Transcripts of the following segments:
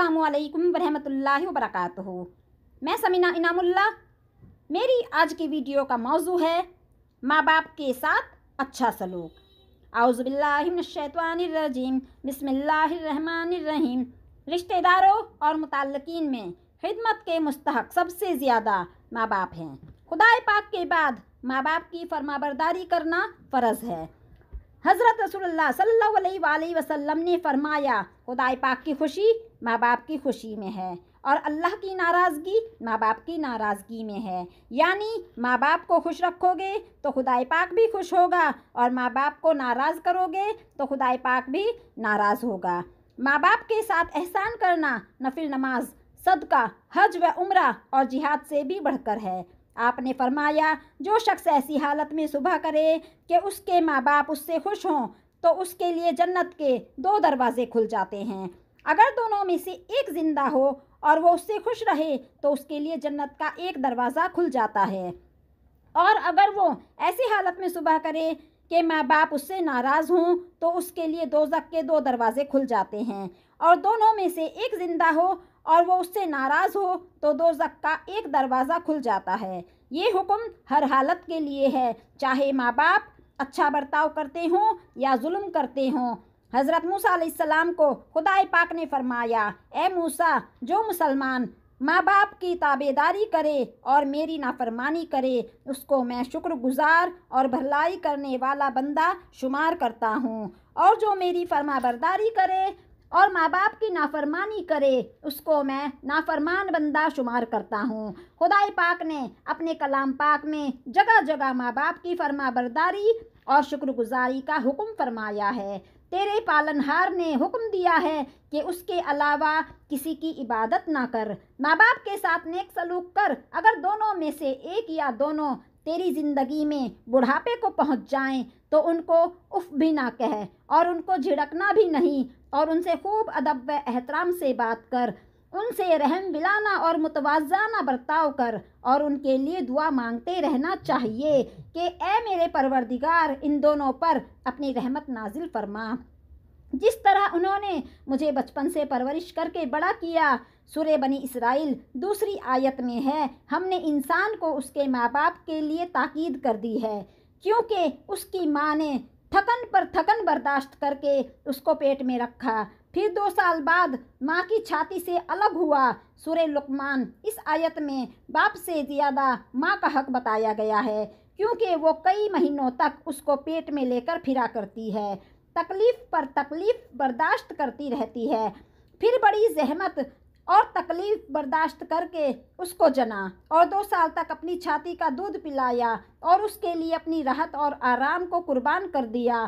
असलकम वरहमल वरक मैं समीना इनामुल्ला मेरी आज की वीडियो का मौजू है माँ बाप के साथ अच्छा सलूक आउज़बिल्लाशैतवानरजीम बसमीम रिश्तेदारों और मुतलकिन में खिदमत के मुस्तक सबसे ज़्यादा माँ बाप हैं खुदाए पाक के बाद माँ बाप की फरमाबरदारी करना फ़र्ज़ है हज़रत रसोल्ला सल्ला वसम ने फ़रमाया खुदाए पाक की खुशी माँ बाप की खुशी में है और अल्लाह की नाराज़गी माँ बाप की नाराज़गी में है यानी माँ बाप को खुश रखोगे तो खुदाई पाक भी खुश होगा और माँ बाप को नाराज़ करोगे तो खुदाई पाक भी नाराज़ होगा माँ बाप के साथ एहसान करना नफिल नमाज सदका हज व उम्र और जिहाद से भी बढ़कर है आपने फरमाया जो शख्स ऐसी हालत में सुबह करे कि उसके माँ बाप उससे खुश हों तो उसके लिए जन्नत के दो दरवाज़े खुल जाते हैं अगर दोनों में से एक जिंदा हो और वो उससे खुश रहे तो उसके लिए जन्नत का एक दरवाज़ा खुल जाता है और अगर वो ऐसी हालत में सुबह करे कि माँ बाप उससे नाराज़ हों तो उसके लिए दो के दो दरवाज़े खुल जाते हैं और दोनों में से एक ज़िंदा हो और वो उससे नाराज़ हो तो दो का एक दरवाज़ा खुल जाता है ये हुक्म हर हालत के लिए है चाहे माँ बाप अच्छा बर्ताव करते हों या जुल्म करते हों हज़रत मूसा को खुदा पाक ने फरमाया ए मूसा जो मुसलमान माँ बाप की ताबेदारी करे और मेरी नाफरमानी करे उसको मैं शुक्रगुजार और भलाई करने वाला बंदा शुमार करता हूँ और जो मेरी फरमाबरदारी करे और माँ बाप की नाफरमानी करे उसको मैं नाफरमान बंदा शुमार करता हूँ खुदाई पाक ने अपने कलाम पाक में जगह जगह माँ बाप की फरमाबरदारी और शुक्रगुजारी का हुक्म फरमाया है तेरे पालनहार ने हुक्म दिया है कि उसके अलावा किसी की इबादत ना कर माँ बाप के साथ नेक सलूक कर अगर दोनों में से एक या दोनों तेरी ज़िंदगी में बुढ़ापे को पहुँच जाएं तो उनको उफ भी ना कह और उनको झिड़कना भी नहीं और उनसे खूब अदब व एहतराम से बात कर उनसे रहम बिलाना और मुतवाजाना बर्ताव कर और उनके लिए दुआ मांगते रहना चाहिए कि ए मेरे परवरदिगार इन दोनों पर अपनी रहमत नाजिल फरमा जिस तरह उन्होंने मुझे बचपन से परवरिश करके बड़ा किया सुर बनी इसराइल दूसरी आयत में है हमने इंसान को उसके माँ बाप के लिए ताकीद कर दी है क्योंकि उसकी माँ ने थकन पर थकन बर्दाश्त करके उसको पेट में रखा फिर दो साल बाद माँ की छाती से अलग हुआ सुर लुकमान इस आयत में बाप से ज़्यादा माँ का हक बताया गया है क्योंकि वो कई महीनों तक उसको पेट में लेकर फिरा करती है तकलीफ़ पर तकलीफ़ बर्दाश्त करती रहती है फिर बड़ी जहमत और तकलीफ बर्दाश्त करके उसको जना और दो साल तक अपनी छाती का दूध पिलाया और उसके लिए अपनी राहत और आराम को कुर्बान कर दिया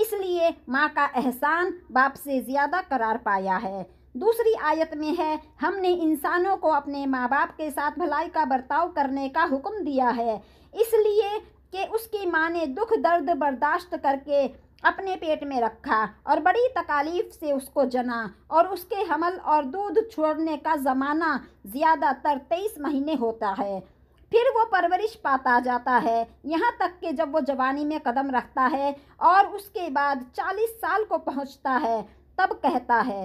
इसलिए माँ का एहसान बाप से ज़्यादा करार पाया है दूसरी आयत में है हमने इंसानों को अपने माँ बाप के साथ भलाई का बर्ताव करने का हुक्म दिया है इसलिए कि उसकी माँ ने दुख दर्द बर्दाश्त करके अपने पेट में रखा और बड़ी तकालीफ से उसको जना और उसके हमल और दूध छोड़ने का ज़माना ज़्यादातर तेईस महीने होता है फिर वो परवरिश पाता जाता है यहाँ तक कि जब वो जवानी में कदम रखता है और उसके बाद चालीस साल को पहुँचता है तब कहता है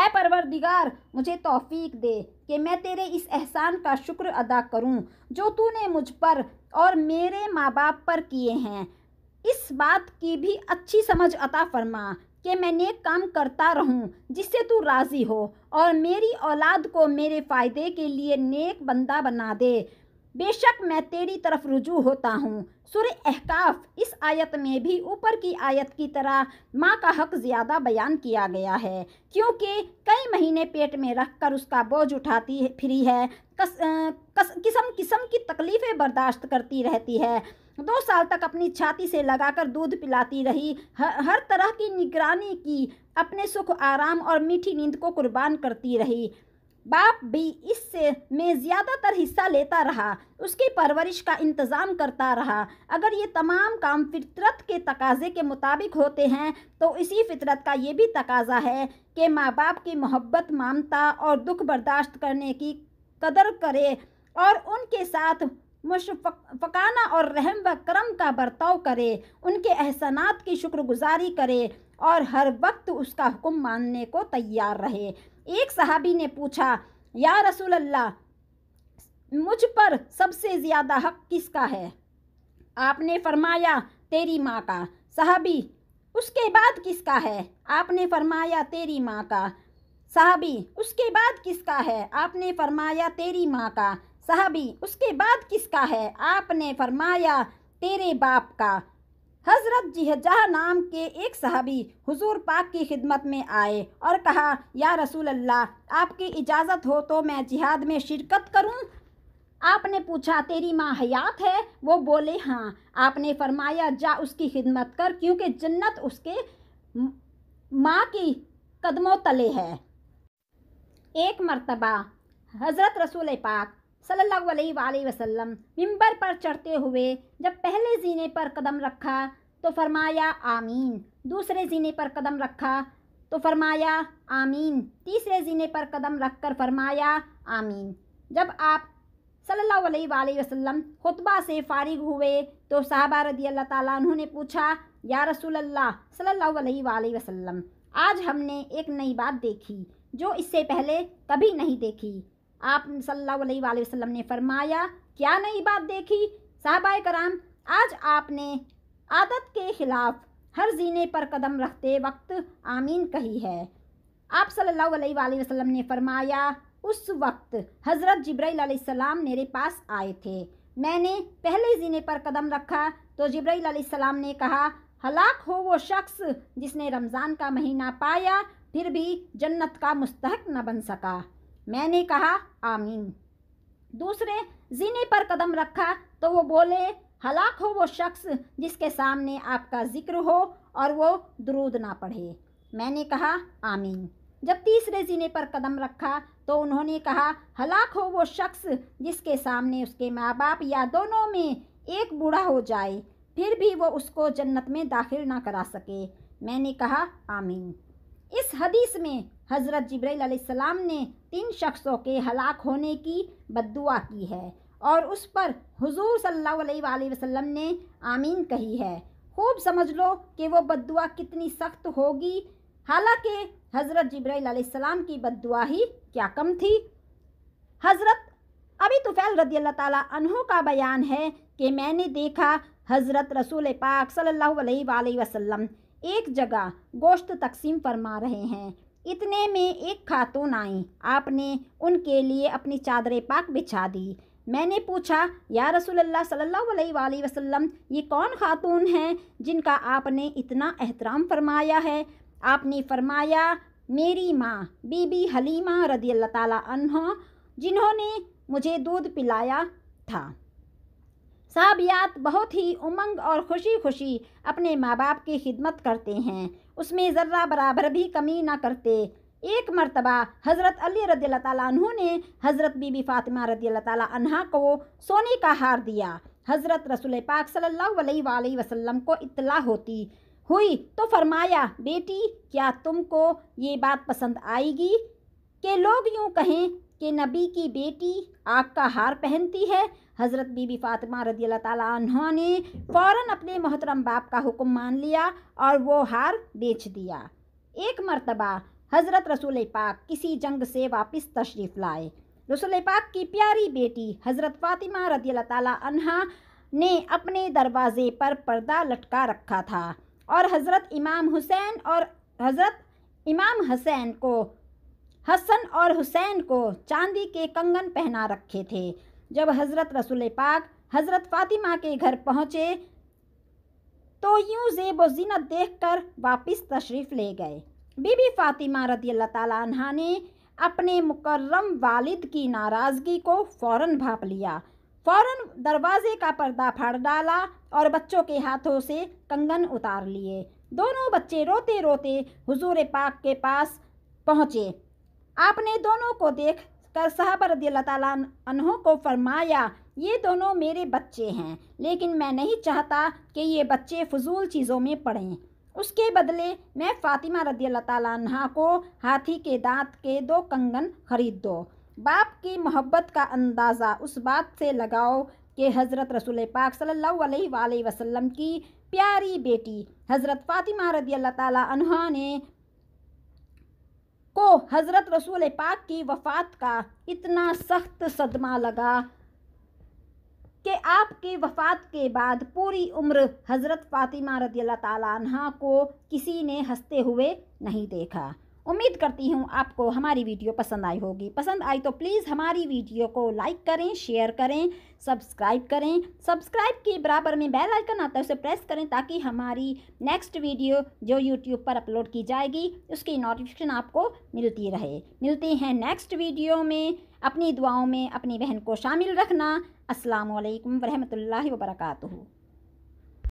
ए परवरदिगार मुझे तौफीक दे कि मैं तेरे इस एहसान का शुक्र अदा करूं जो तूने मुझ पर और मेरे माँ बाप पर किए हैं इस बात की भी अच्छी समझ अता फरमा कि मैं नेक काम करता रहूं जिससे तू राज़ी हो और मेरी औलाद को मेरे फ़ायदे के लिए नेक बंदा बना दे बेशक मैं तेरी तरफ रुजू होता हूँ सुर एहकाफ इस आयत में भी ऊपर की आयत की तरह माँ का हक ज़्यादा बयान किया गया है क्योंकि कई महीने पेट में रखकर उसका बोझ उठाती फिरी है कस, कस, किस्म किस्म की तकलीफ़ें बर्दाश्त करती रहती है दो साल तक अपनी छाती से लगाकर दूध पिलाती रही हर, हर तरह की निगरानी की अपने सुख आराम और मीठी नींद को कुर्बान करती रही बाप भी इससे में ज़्यादातर हिस्सा लेता रहा उसकी परवरिश का इंतज़ाम करता रहा अगर ये तमाम काम फितरत के तकाजे के मुताबिक होते हैं तो इसी फितरत का ये भी तकाजा है कि माँ बाप की मोहब्बत मानता और दुख बर्दाश्त करने की कदर करे और उनके साथ मुशफ़ाना और रहम व करम का बर्ताव करे उनके एहसानात की शुक्रगुजारी करे और हर वक्त उसका हुक्म मानने को तैयार रहे एक सहाबी ने पूछा या रसूल अल्लाह मुझ पर सबसे ज़्यादा हक किसका है आपने फरमाया तेरी माँ का साहबी उसके बाद किसका है आपने फरमाया तेरी माँ का साहबी उसके बाद किसका है आपने फरमाया तेरी माँ का साहबी उसके बाद किसका है आपने फरमाया तेरे बाप का हज़रत जिहजाह नाम के एक सहाबी हुजूर पाक की खिदमत में आए और कहा या रसूल अल्लाह आपकी इजाज़त हो तो मैं जिहाद में शिरकत करूं? आपने पूछा तेरी माँ हयात है वो बोले हाँ आपने फरमाया जा उसकी खिदमत कर क्योंकि जन्नत उसके माँ की कदमों तले है एक मर्तबा हज़रत रसूल पाक सल्लल्लाहु अलैहि वसल्लम मिंबर पर चढ़ते हुए जब पहले जीने पर कदम रखा तो फरमाया आमीन दूसरे जीने पर कदम रखा तो फरमाया आमीन तीसरे जीने पर कदम रख कर फरमाया आमीन जब आप सल्लल्लाहु अलैहि वसल्लम खुतबा से फारिग हुए तो साहबा रदी अल्लाह ताला उन्होंने पूछा या रसूल अल्लाह सल्लल्लाहु अलैहि वसल्लम आज हमने एक नई बात देखी जो इससे पहले कभी नहीं देखी आप सल्ला वसलम ने फरमाया क्या नई बात देखी साहबाए कराम आज आपने आदत के ख़िलाफ़ हर जीने पर कदम रखते वक्त आमीन कही है आप सल्ला वसलम ने फरमाया उस वक्त हज़रत जब्राईसम मेरे पास आए थे मैंने पहले जीने पर कदम रखा तो जब्राईसम ने कहा हलाक हो वो शख्स जिसने रमज़ान का महीना पाया फिर भी जन्नत का मुस्तक न बन सका मैंने कहा आमीन दूसरे जीने पर कदम रखा तो वो बोले हलाक हो वो शख्स जिसके सामने आपका जिक्र हो और वो दरूद ना पढ़े मैंने कहा आमीन जब तीसरे जीने पर कदम रखा तो उन्होंने कहा हलाक हो वो शख्स जिसके सामने उसके माँ बाप या दोनों में एक बूढ़ा हो जाए फिर भी वो उसको जन्नत में दाखिल ना करा सके मैंने कहा आमीन इस हदीस में हज़रत जब्राईसम ने तीन शख्सों के हलाक होने की बदुआ की है और उस पर हुजूर सल्लल्लाहु अलैहि वसल्लम ने आमीन कही है खूब समझ लो कि वो बदुआ कितनी सख्त होगी हालांकि हज़रत जब्राईसम की बदुआ ही क्या कम थी हज़रत अभी तुफ़ैल रदी अल्लाह तहों का बयान है कि मैंने देखा हज़रत रसूल पाक सल्लल्लाहु अलैहि वसल्लम एक जगह गोश्त तकसीम फरमा रहे हैं इतने में एक खातून आई आपने उनके लिए अपनी चादर पाक बिछा दी मैंने पूछा या रसूल अल्लाह सल्लल्लाहु अलैहि वसल्लम ये कौन खातून हैं जिनका आपने इतना एहतराम फरमाया है आपने फरमाया मेरी माँ बीबी हलीमा रदी अल्लाह ताला जिन्होंने मुझे दूध पिलाया था साबियात बहुत ही उमंग और खुशी खुशी अपने माँ बाप की खिदमत करते हैं उसमें ज़र्रा बराबर भी कमी ना करते एक मरतबा हज़रत अली रदी तु ने हज़रत बीबी फ़ातिमा रदी तहा को सोने का हार दिया हज़रत रसुल पाक सल्ला वसलम को इतला होती हुई तो फरमाया बेटी क्या तुमको ये बात पसंद आएगी कि लोग यूँ कहें कि नबी की बेटी आग का हार पहनती है हज़रत बीबी फ़ातिमा रदी अल्लाह ने फ़ौर अपने मोहतरम बाप का हुक्म मान लिया और वो हार बेच दिया एक मरतबा हज़रत रसूल पाक किसी जंग से वापस तशरीफ़ लाए रसूल पाक की प्यारी बेटी हज़रत फ़ातिमा रदी अल्लाह ने अपने दरवाज़े पर पर्दा लटका रखा था और हज़रत इमाम हुसैन और हज़रत इमाम हसैन को हसन और हुसैन को चांदी के कंगन पहना रखे थे जब हज़रत रसूल पाक हज़रत फ़ातिमा के घर पहुँचे तो यूं जेब व जीनत देख कर वापस तशरीफ़ ले गए बीबी फ़ातिमा रदी अल्लाह ने अपने मुकर्रम वालिद की नाराज़गी को फ़ौर भाप लिया फ़ौर दरवाज़े का पर्दा फाड़ डाला और बच्चों के हाथों से कंगन उतार लिए दोनों बच्चे रोते रोते हुजूर पाक के पास पहुँचे आपने दोनों को देख कर साहब रदी अल्लाह को फरमाया ये दोनों मेरे बच्चे हैं लेकिन मैं नहीं चाहता कि ये बच्चे फजूल चीज़ों में पढ़ें उसके बदले मैं फ़ातिमा रदी अल्लाह को हाथी के दांत के दो कंगन खरीद दो बाप की मोहब्बत का अंदाज़ा उस बात से लगाओ कि हज़रत रसूल पाक सल्लल्लाहु अलैहि वसल्लम की प्यारी बेटी हज़रत फ़ातिमा रदी अल्लाह ने हज़रत रसूल पाक की वफ़ात का इतना सख्त सदमा लगा कि आपकी वफ़ात के बाद पूरी उम्र हज़रत फ़ातिमा रदी अल्लाह को किसी ने हंसते हुए नहीं देखा उम्मीद करती हूँ आपको हमारी वीडियो पसंद आई होगी पसंद आई तो प्लीज़ हमारी वीडियो को लाइक करें शेयर करें सब्सक्राइब करें सब्सक्राइब के बराबर में बेल आइकन आता है उसे प्रेस करें ताकि हमारी नेक्स्ट वीडियो जो यूट्यूब पर अपलोड की जाएगी उसकी नोटिफिकेशन आपको मिलती रहे मिलते हैं नेक्स्ट वीडियो में अपनी दुआओं में अपनी बहन को शामिल रखना असलकम वरहमल वर्का